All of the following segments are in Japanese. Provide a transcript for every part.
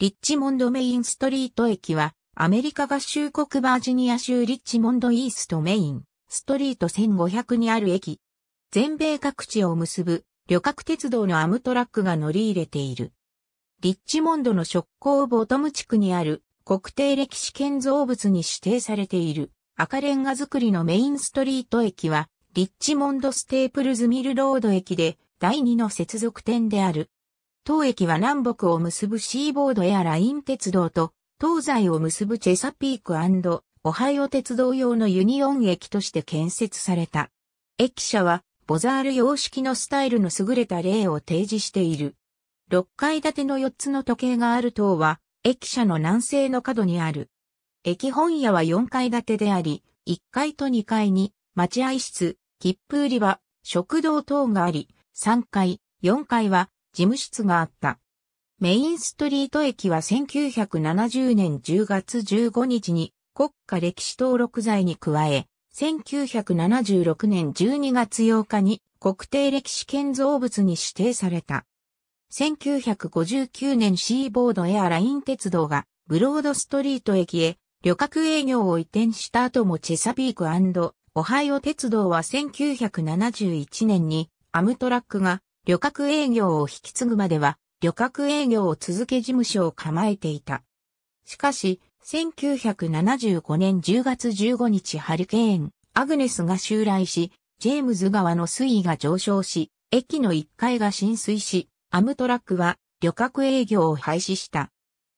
リッチモンドメインストリート駅は、アメリカ合衆国バージニア州リッチモンドイーストメインストリート1500にある駅。全米各地を結ぶ旅客鉄道のアムトラックが乗り入れている。リッチモンドの職工ボトム地区にある国定歴史建造物に指定されている赤レンガ造りのメインストリート駅はリッチモンドステープルズミルロード駅で第2の接続点である。当駅は南北を結ぶシーボードやライン鉄道と、東西を結ぶチェサピークオハイオ鉄道用のユニオン駅として建設された。駅舎は、ボザール様式のスタイルの優れた例を提示している。6階建ての4つの時計がある塔は、駅舎の南西の角にある。駅本屋は4階建てであり、1階と2階に、待合室、切符売り場、食堂等があり、3階、4階は事務室があった。メインストリート駅は1970年10月15日に国家歴史登録罪に加え、1976年12月8日に国定歴史建造物に指定された。1959年シーボードエアライン鉄道がブロードストリート駅へ旅客営業を移転した後もチェサピークオハイオ鉄道は1971年にアムトラックが旅客営業を引き継ぐまでは、旅客営業を続け事務所を構えていた。しかし、1975年10月15日ハリケーン、アグネスが襲来し、ジェームズ川の水位が上昇し、駅の1階が浸水し、アムトラックは旅客営業を廃止した。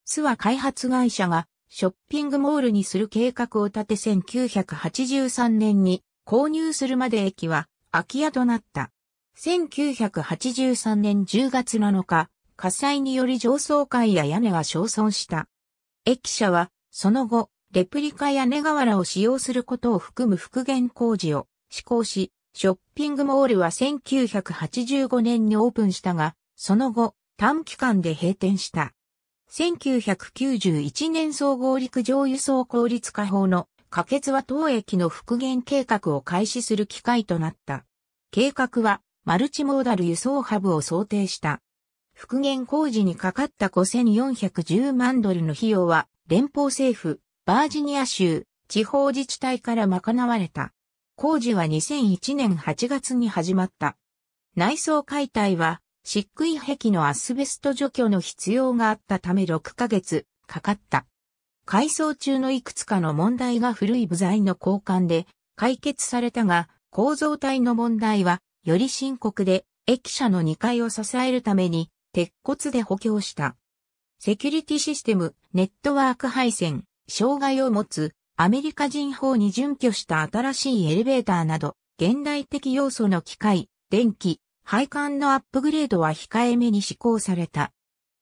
スは開発会社がショッピングモールにする計画を立て1983年に購入するまで駅は空き家となった。1983年10月7日、火災により上層階や屋根は焼損した。駅舎は、その後、レプリカ屋根瓦を使用することを含む復元工事を施行し、ショッピングモールは1985年にオープンしたが、その後、短期間で閉店した。1991年総合陸上輸送効率化法の可決は当駅の復元計画を開始する機会となった。計画はマルチモーダル輸送ハブを想定した。復元工事にかかった5410万ドルの費用は、連邦政府、バージニア州、地方自治体から賄われた。工事は2001年8月に始まった。内装解体は、漆喰壁のアスベスト除去の必要があったため6ヶ月かかった。改装中のいくつかの問題が古い部材の交換で解決されたが、構造体の問題はより深刻で、駅舎の2階を支えるために、鉄骨で補強した。セキュリティシステム、ネットワーク配線、障害を持つ、アメリカ人法に準拠した新しいエレベーターなど、現代的要素の機械、電気、配管のアップグレードは控えめに施行された。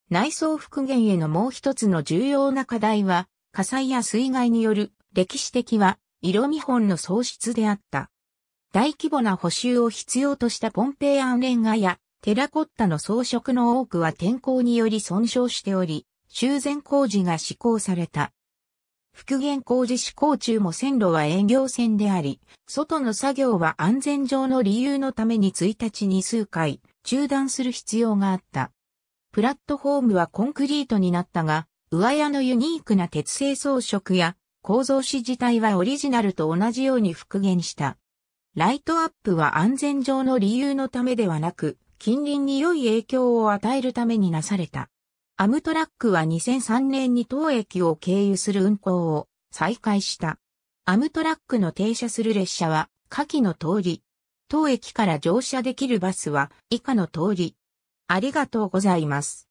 内装復元へのもう一つの重要な課題は、火災や水害による歴史的は色見本の喪失であった。大規模な補修を必要としたポンペイアンレンガやテラコッタの装飾の多くは天候により損傷しており、修繕工事が施行された。復元工事施行中も線路は営業線であり、外の作業は安全上の理由のために1日に数回中断する必要があった。プラットフォームはコンクリートになったが、上屋のユニークな鉄製装飾や構造紙自体はオリジナルと同じように復元した。ライトアップは安全上の理由のためではなく、近隣に良い影響を与えるためになされた。アムトラックは2003年に当駅を経由する運行を再開した。アムトラックの停車する列車は下記の通り。当駅から乗車できるバスは以下の通り。ありがとうございます。